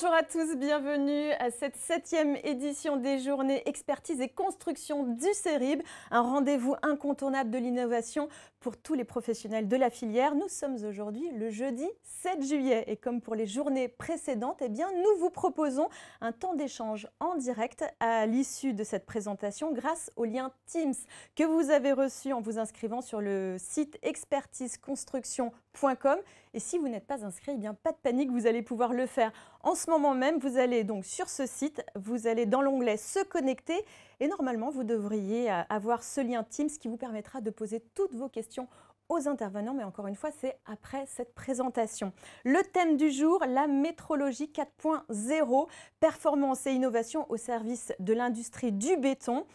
Bonjour à tous, bienvenue à cette septième édition des journées expertise et construction du CERIB, un rendez-vous incontournable de l'innovation pour tous les professionnels de la filière. Nous sommes aujourd'hui le jeudi 7 juillet et comme pour les journées précédentes, eh bien, nous vous proposons un temps d'échange en direct à l'issue de cette présentation grâce au lien Teams que vous avez reçu en vous inscrivant sur le site expertiseconstruction.com et si vous n'êtes pas inscrit, eh bien pas de panique, vous allez pouvoir le faire en ce moment même. Vous allez donc sur ce site, vous allez dans l'onglet Se connecter et normalement vous devriez euh, avoir ce lien Teams qui vous permettra de poser toutes vos questions aux intervenants, mais encore une fois, c'est après cette présentation. Le thème du jour, la métrologie 4.0, performance et innovation au service de l'industrie du béton.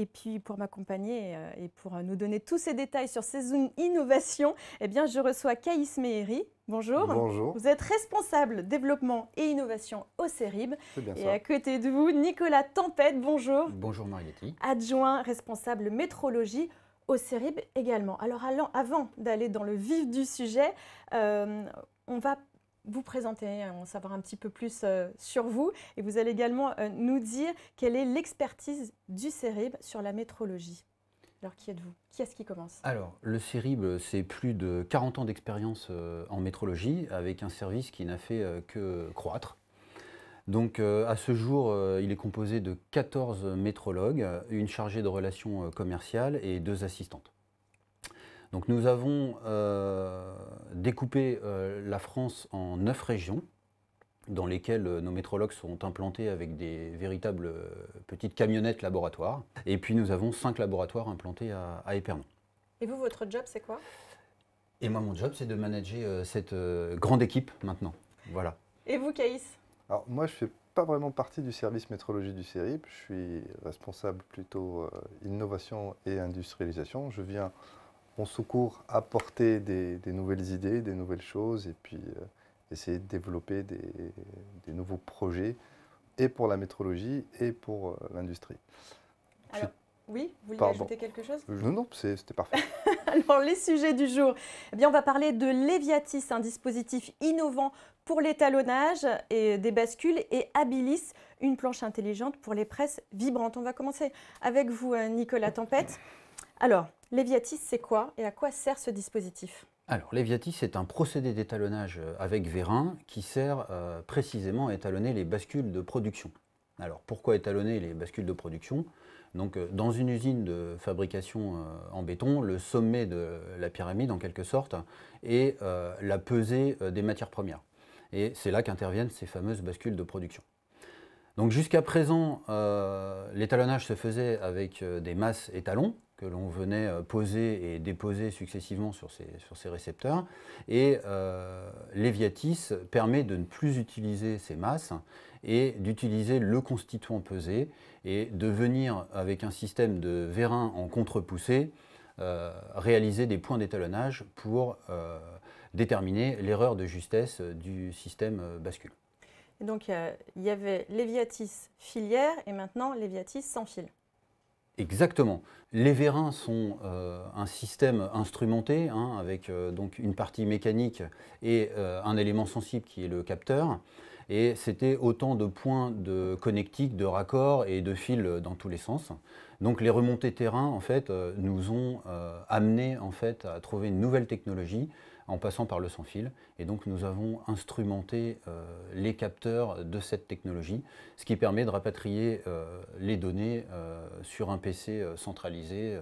Et puis pour m'accompagner euh, et pour euh, nous donner tous ces détails sur ces innovations, eh bien je reçois Caïs Meheri. Bonjour. Bonjour. Vous êtes responsable développement et innovation au CERIB. Bien et à côté de vous, Nicolas Tempête. Bonjour. Bonjour Marietti. Adjoint responsable métrologie au CERIB également. Alors avant d'aller dans le vif du sujet, euh, on va vous présenter, euh, en savoir un petit peu plus euh, sur vous. Et vous allez également euh, nous dire quelle est l'expertise du CERIB sur la métrologie. Alors, qui êtes-vous Qui est-ce qui commence Alors, le CERIB, c'est plus de 40 ans d'expérience en métrologie, avec un service qui n'a fait que croître. Donc, à ce jour, il est composé de 14 métrologues, une chargée de relations commerciales et deux assistantes. Donc nous avons euh, découpé euh, la France en neuf régions dans lesquelles euh, nos métrologues sont implantés avec des véritables petites camionnettes laboratoires. Et puis nous avons cinq laboratoires implantés à, à Épernon. Et vous, votre job, c'est quoi Et moi, mon job, c'est de manager cette grande équipe maintenant. Voilà. Et vous, Caïs Alors moi, je fais pas vraiment partie du service métrologie du CERIP. Je suis responsable plutôt innovation et industrialisation. Je viens mon secours apporter des, des, nouvelles idées, des nouvelles choses, et puis euh, essayer de développer des, nouveaux projets, et pour la métrologie, et pour euh, l'industrie. Alors, oui, vous voulez ajouter quelque chose euh, Non, non, c'était parfait. Alors, les sujets du jour. Eh bien, on va parler de l'Eviatis, un dispositif innovant pour l'étalonnage et des bascules, et Abilis, une planche intelligente pour les presses vibrantes. On va commencer avec vous, Nicolas Tempête. Alors, Léviatis, c'est quoi et à quoi sert ce dispositif alors, Léviatis c'est un procédé d'étalonnage euh, avec vérin qui sert euh, précisément à étalonner les bascules de production. Alors, pourquoi étalonner les bascules de production Donc, euh, dans une usine de fabrication en béton, le sommet de la pyramide, en quelque sorte, est la pesée des matières premières. Et c'est là qu'interviennent ces fameuses bascules de production. Donc, jusqu'à présent, l'étalonnage se faisait avec des masses étalons, que l'on venait euh, poser et déposer successivement sur ces, sur ces récepteurs. Et euh, permet de ne plus utiliser ces masses et d'utiliser le constituant pesé et de venir avec un système de vérin en contre-poussée euh, réaliser des points d'étalonnage pour euh, déterminer l'erreur de justesse du système bascule. donc il y avait l'Eviatis filière et maintenant l'Eviatis sans fil. Exactement. Les vérins sont euh, un système instrumenté, hein, avec euh, donc une partie mécanique et euh, un élément sensible qui est le capteur. Et c'était autant de points de connectique, de raccords et de fils dans tous les sens. Donc les remontées terrain en fait nous ont amené en fait à trouver une nouvelle technologie en passant par le sans-fil. Et donc nous avons instrumenté euh, les capteurs de cette technologie, ce qui permet de rapatrier euh, les données euh, sur un PC centralisé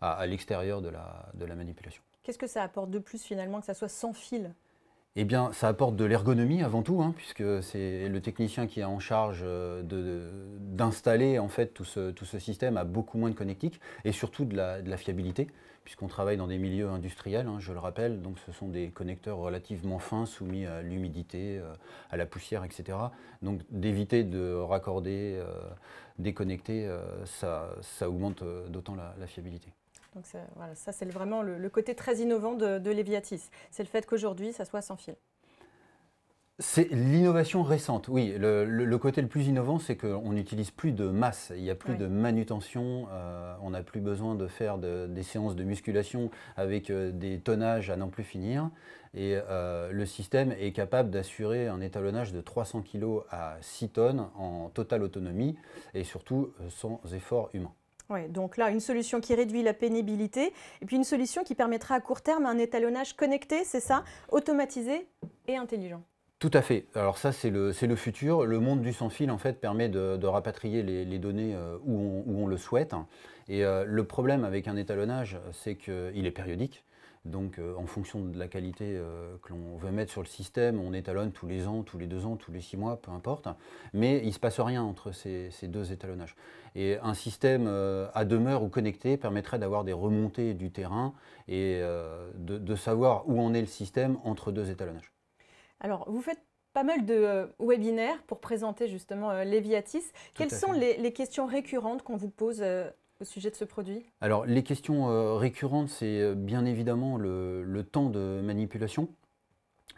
à, l'extérieur de de la manipulation. Qu'est-ce que ça apporte de plus finalement que ça soit sans fil eh bien, ça apporte de l'ergonomie avant tout, hein, puisque c'est le technicien qui est en charge euh, d'installer en fait tout ce, système à beaucoup moins de connectiques et surtout de la, fiabilité, puisqu'on travaille dans des milieux industriels, hein, je le rappelle, donc ce sont des connecteurs relativement fins, soumis à l'humidité, euh, à la poussière, etc. Donc d'éviter de raccorder, euh, déconnecter, ça, augmente d'autant la fiabilité. Donc ça, c'est vraiment le, côté très innovant de, de Leviatis. C'est le fait qu'aujourd'hui, ça soit sans fil. C'est l'innovation récente, oui. Le, côté le plus innovant, c'est qu'on n'utilise plus de masse, il n'y a plus de manutention, euh, on n'a plus besoin de faire des séances de musculation avec euh, des tonnages à non plus finir. Et euh, le système est capable d'assurer un étalonnage de 300 kg à 6 tonnes en totale autonomie et surtout sans effort humain donc là, une solution qui réduit la pénibilité et puis une solution qui permettra à court terme un étalonnage connecté, c'est ça, automatisé et intelligent. Tout à fait. Alors ça, c'est le, futur. Le monde du sans-fil, en fait, permet de, rapatrier les, données euh, où on, le souhaite. Et euh, le problème avec un étalonnage, c'est qu'il est périodique. Donc, euh, en fonction de la qualité euh, que l'on veut mettre sur le système, on étalonne tous les ans, tous les deux ans, tous les six mois, peu importe. Mais il ne se passe rien entre ces, deux étalonnages. Et un système euh, à demeure ou connecté permettrait d'avoir des remontées du terrain et de, savoir où en est le système entre deux étalonnages. Alors, vous faites pas mal de webinaires pour présenter justement Léviatis. Quelles sont les, questions récurrentes qu'on vous pose au sujet de ce produit Alors, les questions euh, récurrentes, c'est euh, bien évidemment le, temps de manipulation.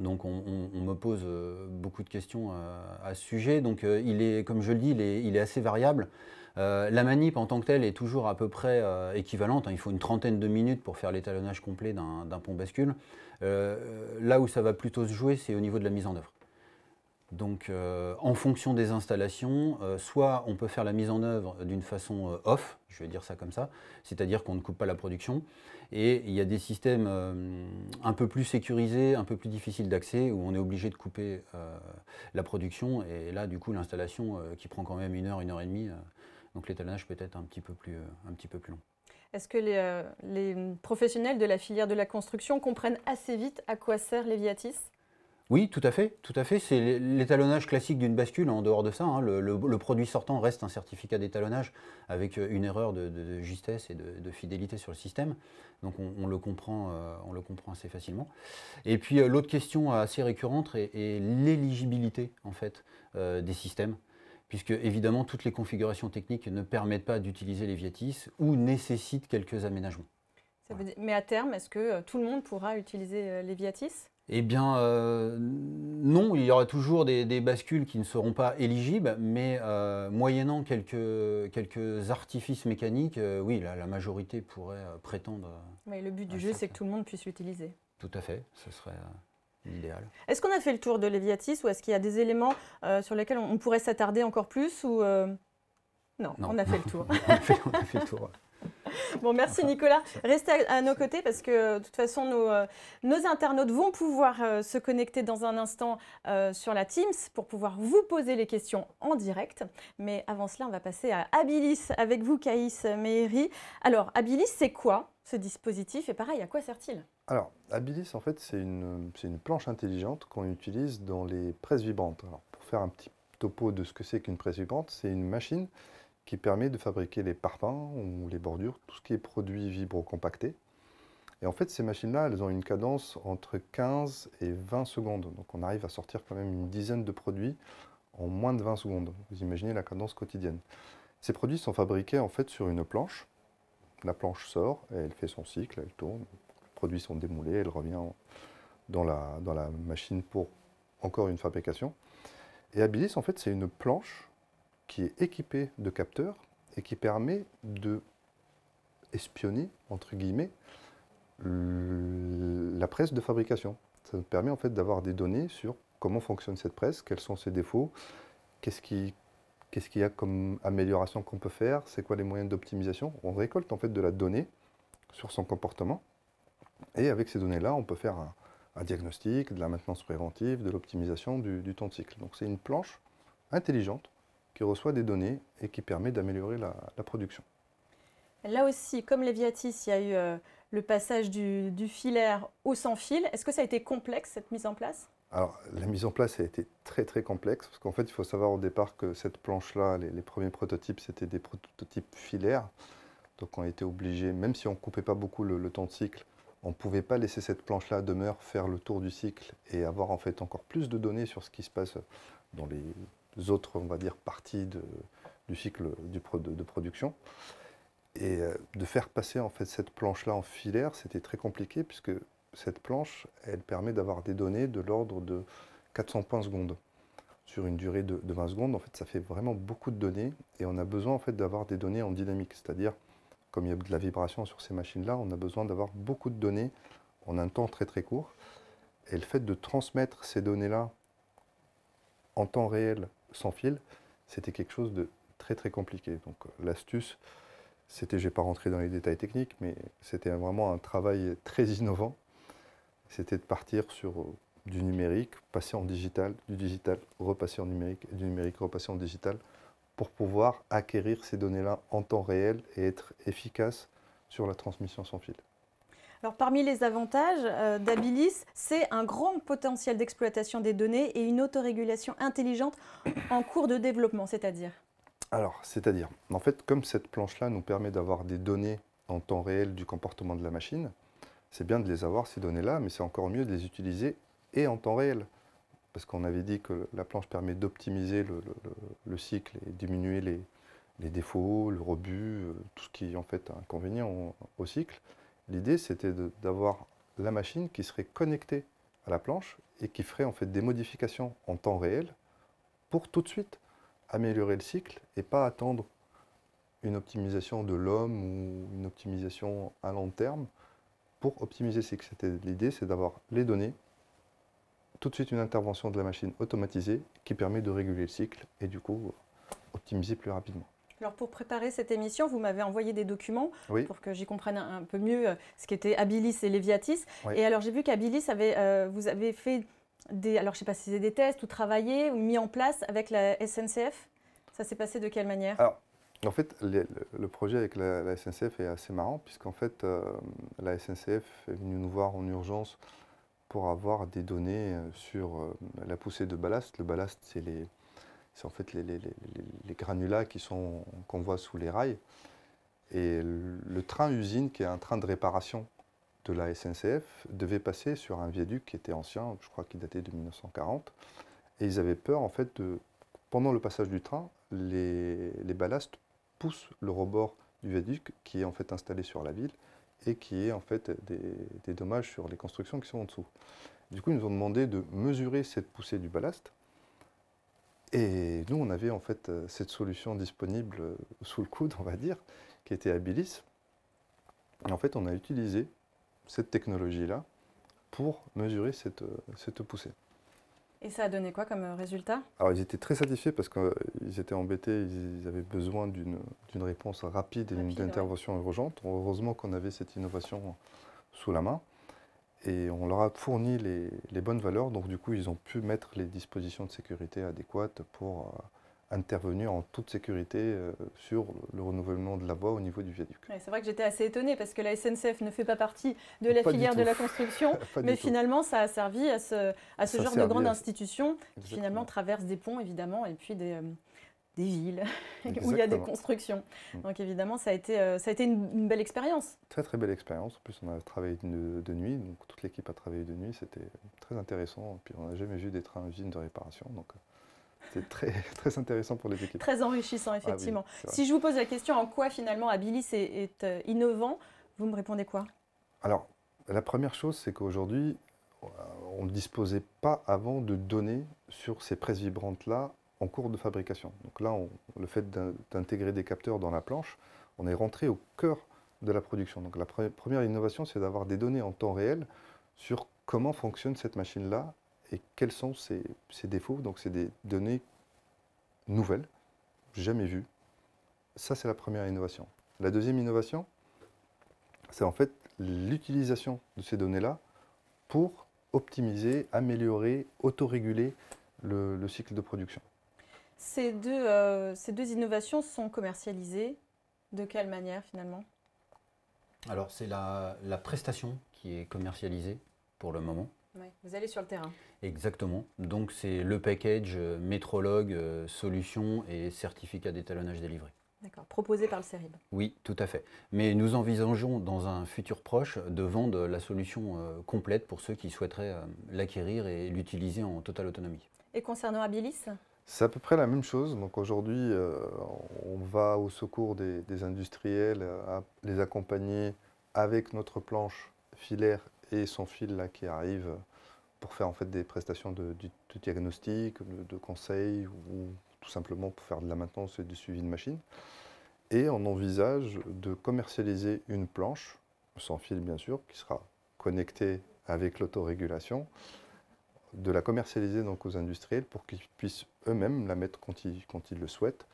Donc, on, me pose euh, beaucoup de questions à ce sujet. Donc, il est, comme je le dis, il est, assez variable. la manip en tant que telle est toujours à peu près équivalente. Hein, il faut une trentaine de minutes pour faire l'étalonnage complet d'un pont bascule. là où ça va plutôt se jouer, c'est au niveau de la mise en œuvre. Donc, euh, en fonction des installations, euh, soit on peut faire la mise en œuvre d'une façon euh, off, je vais dire ça comme ça, c'est-à-dire qu'on ne coupe pas la production. Et il y a des systèmes un peu plus sécurisés, un peu plus difficiles d'accès, où on est obligé de couper la production. Et là, du coup, l'installation qui prend quand même une heure, une heure et demie, donc l'étalonnage peut être un petit peu plus, long. Est-ce que les, professionnels de la filière de la construction comprennent assez vite à quoi sert Léviatis oui, tout à fait, tout à fait. C'est l'étalonnage classique d'une bascule. En dehors de ça, hein. le, produit sortant reste un certificat d'étalonnage avec euh, une erreur de, justesse et de, fidélité sur le système. Donc on, le comprend, euh, on le comprend assez facilement. Et puis euh, l'autre question assez récurrente est, l'éligibilité en fait des systèmes, puisque évidemment toutes les configurations techniques ne permettent pas d'utiliser les Viatis ou nécessitent quelques aménagements. mais à terme, est-ce que tout le monde pourra utiliser les Viatis eh bien, euh, non, il y aura toujours des, bascules qui ne seront pas éligibles, mais euh, moyennant quelques, artifices mécaniques, euh, oui, la, majorité pourrait prétendre. Mais le but du jeu, c'est que tout le monde puisse l'utiliser. Tout à fait, ce serait l'idéal. Est-ce qu'on a fait le tour de Leviatis ou est-ce qu'il y a des éléments sur lesquels on, pourrait s'attarder encore plus ou, non, on a fait le tour. on a fait le tour. Bon, merci Nicolas. Restez à, nos côtés parce que euh, de toute façon, nos, euh, nos internautes vont pouvoir euh, se connecter dans un instant sur la Teams pour pouvoir vous poser les questions en direct. Mais avant cela, on va passer à Abilis avec vous, Caïs Meheri. Alors, Abilis, c'est quoi ce dispositif et pareil, à quoi sert-il Alors, Abilis, en fait, c'est une, une, planche intelligente qu'on utilise dans les presses vibrantes. Alors, pour faire un petit topo de ce que c'est qu'une presse vibrante, c'est une machine qui permet de fabriquer les parpaings ou les bordures, tout ce qui est produit vibro-compacté. Et en fait, ces machines-là, elles ont une cadence entre 15 et 20 secondes. Donc on arrive à sortir quand même une dizaine de produits en moins de 20 secondes. Vous imaginez la cadence quotidienne. Ces produits sont fabriqués en fait sur une planche. La planche sort, elle fait son cycle, elle tourne, les produits sont démoulés, elle revient dans la, dans la machine pour encore une fabrication. Et Abilis, en fait, c'est une planche qui est équipé de capteurs et qui permet de espionner, entre guillemets, la presse de fabrication. Ça nous permet en fait d'avoir des données sur comment fonctionne cette presse, quels sont ses défauts, qu'est-ce qui qu'est-ce qu'il y a comme amélioration qu'on peut faire, c'est quoi les moyens d'optimisation. On récolte en fait de la donnée sur son comportement. Et avec ces données-là, on peut faire un, diagnostic, de la maintenance préventive, de l'optimisation du, du, temps de cycle. Donc c'est une planche intelligente qui reçoit des données et qui permet d'améliorer la, production. Là aussi, comme les il y a eu euh, le passage du, filaire au sans fil. Est-ce que ça a été complexe, cette mise en place Alors, la mise en place a été très très complexe, parce qu'en fait, il faut savoir au départ que cette planche-là, les, premiers prototypes, c'était des prototypes filaires. Donc on était obligé, même si on ne coupait pas beaucoup le, temps de cycle, on ne pouvait pas laisser cette planche-là demeure faire le tour du cycle et avoir en fait encore plus de données sur ce qui se passe dans les autres, on va dire, parties de, du cycle du de, production. Et euh, de faire passer en fait cette planche-là en filaire, c'était très compliqué puisque cette planche, elle permet d'avoir des données de l'ordre de 400 points secondes sur une durée de, 20 secondes. En fait, ça fait vraiment beaucoup de données et on a besoin en fait d'avoir des données en dynamique, c'est-à-dire comme il y a de la vibration sur ces machines-là, on a besoin d'avoir beaucoup de données en un temps très très court. Et le fait de transmettre ces données-là en temps réel sans fil, c'était quelque chose de très très compliqué. Donc euh, l'astuce, c'était, je n'ai pas rentré dans les détails techniques, mais c'était vraiment un travail très innovant. C'était de partir sur euh, du numérique, passer en digital, du digital, repasser en numérique, du numérique, repasser en digital, pour pouvoir acquérir ces données-là en temps réel et être efficace sur la transmission sans fil parmi les avantages euh, d'Abilis, c'est un grand potentiel d'exploitation des données et une autorégulation intelligente en cours de développement, c'est-à-dire Alors, c'est-à-dire, en fait, comme cette planche-là nous permet d'avoir des données en temps réel du comportement de la machine, c'est bien de les avoir, ces données-là, mais c'est encore mieux de les utiliser et en temps réel. Parce qu'on avait dit que la planche permet d'optimiser le, cycle et diminuer les, défauts, le rebut, euh, tout ce qui est en fait inconvénient au cycle. L'idée, c'était d'avoir la machine qui serait connectée à la planche et qui ferait en fait des modifications en temps réel pour tout de suite améliorer le cycle et pas attendre une optimisation de l'homme ou une optimisation à long terme pour optimiser le cycle. L'idée, c'est d'avoir les données, tout de suite une intervention de la machine automatisée qui permet de réguler le cycle et du coup optimiser plus rapidement. Alors pour préparer cette émission, vous m'avez envoyé des documents pour que j'y comprenne un, peu mieux euh, ce qu'était Habilis et Léviatis. Et alors j'ai vu qu'Habilis avait, euh, vous avez fait des, alors je sais pas si des tests ou travaillé ou mis en place avec la SNCF. Ça s'est passé de quelle manière alors, en fait, le projet avec la, SNCF est assez marrant puisqu'en fait euh, la SNCF est venue nous voir en urgence pour avoir des données sur la poussée de ballast. Le ballast, c'est les c'est en fait les, les, les, les granulats qu'on voit sous les rails. Et le train usine, qui est un train de réparation de la SNCF, devait passer sur un viaduc qui était ancien, je crois qu'il datait de 1940. Et ils avaient peur, en fait, de, pendant le passage du train, les, les ballasts poussent le rebord du viaduc qui est en fait installé sur la ville et qui est en fait des, des dommages sur les constructions qui sont en dessous. Du coup, ils nous ont demandé de mesurer cette poussée du ballast et nous, on avait en fait euh, cette solution disponible euh, sous le coude, on va dire, qui était Abilis. Et en fait, on a utilisé cette technologie-là pour mesurer cette, euh, poussée. Et ça a donné quoi comme résultat Alors ils étaient très satisfaits parce qu'ils étaient embêtés, ils avaient besoin d'une réponse rapide et d'une intervention urgente. Heureusement qu'on avait cette innovation sous la main et on leur a fourni les, bonnes valeurs. Donc du coup, ils ont pu mettre les dispositions de sécurité adéquates pour euh, intervenir en toute sécurité euh, sur le renouvellement de la voie au niveau du viaduc. c'est vrai que j'étais assez étonnée parce que la SNCF ne fait pas partie de la filière de la construction, mais finalement ça a servi à ce, genre de grande institution qui finalement traverse des ponts évidemment et puis des, euh, des villes où il y a des constructions. Mm. Donc évidemment, ça a été, euh, ça a été une, belle expérience. Très très belle expérience. En plus, on a travaillé de, nuit, donc toute l'équipe a travaillé de nuit. C'était très intéressant. Puis on n'a jamais vu des trains usines de réparation, donc euh, c'était très très intéressant pour les équipes. Très enrichissant ah effectivement. si je vous pose la question, en quoi finalement Abilis est, euh, innovant, vous me répondez quoi Alors la première chose, c'est qu'aujourd'hui, on ne disposait pas avant de données sur ces presses vibrantes là en cours de fabrication. Donc là, le fait d'intégrer des capteurs dans la planche, on est rentré au cœur de la production. Donc la première innovation, c'est d'avoir des données en temps réel sur comment fonctionne cette machine-là et quels sont ses, défauts. Donc c'est des données nouvelles, jamais vues. Ça, c'est la première innovation. La deuxième innovation, c'est en fait l'utilisation de ces données-là pour optimiser, améliorer, autoréguler le cycle de production. Euh, ces deux, innovations sont commercialisées de quelle manière finalement Alors c'est la, prestation qui est commercialisée pour le moment. vous allez sur le terrain. Exactement. Donc c'est le package euh, métrologue, euh, solution et certificat d'étalonnage délivré. D'accord, proposé par le CERIB. Oui, tout à fait. Mais nous envisageons dans un futur proche de vendre la solution complète pour ceux qui souhaiteraient l'acquérir et l'utiliser en totale autonomie. Et concernant Abilis c'est à peu près la même chose. Donc aujourd'hui, euh, on va au secours des, industriels, euh, à les accompagner avec notre planche filaire et son fil là, qui arrive pour faire en fait des prestations de, diagnostic, de, conseil ou tout simplement pour faire de la maintenance et du suivi de machine. Et on envisage de commercialiser une planche, sans fil bien sûr, qui sera connectée avec l'autorégulation, de la commercialiser donc aux industriels pour qu'ils puissent eux-mêmes la mettre quand ils, quand ils le souhaitent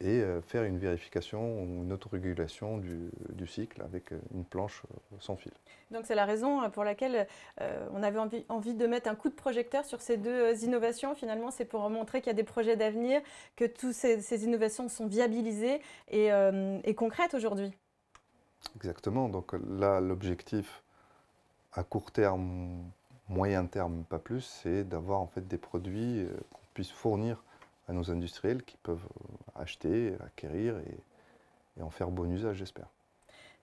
et euh, faire une vérification ou une autorégulation du, cycle avec euh, une planche euh, sans fil. Donc c'est la raison pour laquelle on avait envie, envie, de mettre un coup de projecteur sur ces deux innovations. Finalement, c'est pour montrer qu'il y a des projets d'avenir, que toutes ces, innovations sont viabilisées et, et concrètes aujourd'hui. Exactement. Donc là, l'objectif à court terme moyen terme, pas plus, c'est d'avoir en fait des produits euh, qu'on puisse fournir à nos industriels qui peuvent euh, acheter, acquérir et, et en faire bon usage, j'espère.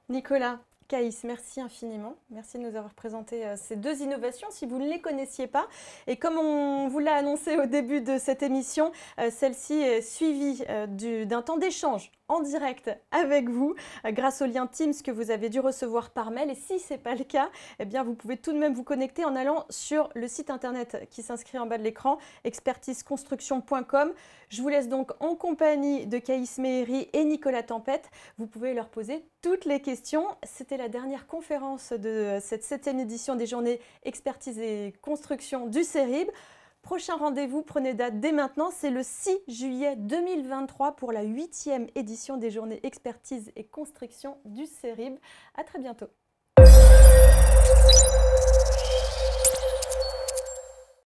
Nicolas, Caïs, merci infiniment. Merci de nous avoir présenté euh, ces deux innovations. Si vous ne les connaissiez pas, et comme on vous l'a annoncé au début de cette émission, euh, celle-ci est suivie euh, d'un temps d'échange en direct avec vous grâce au lien Teams que vous avez dû recevoir par mail. Et si ce n'est pas le cas, eh bien vous pouvez tout de même vous connecter en allant sur le site internet qui s'inscrit en bas de l'écran, expertiseconstruction.com. Je vous laisse donc en compagnie de Caïs Mehéry et Nicolas Tempête. Vous pouvez leur poser toutes les questions. C'était la dernière conférence de cette septième édition des journées expertise et construction du CERIB. Prochain rendez-vous, prenez date dès maintenant, c'est le 6 juillet 2023 pour la huitième édition des journées expertise et construction du CERIB. À très bientôt.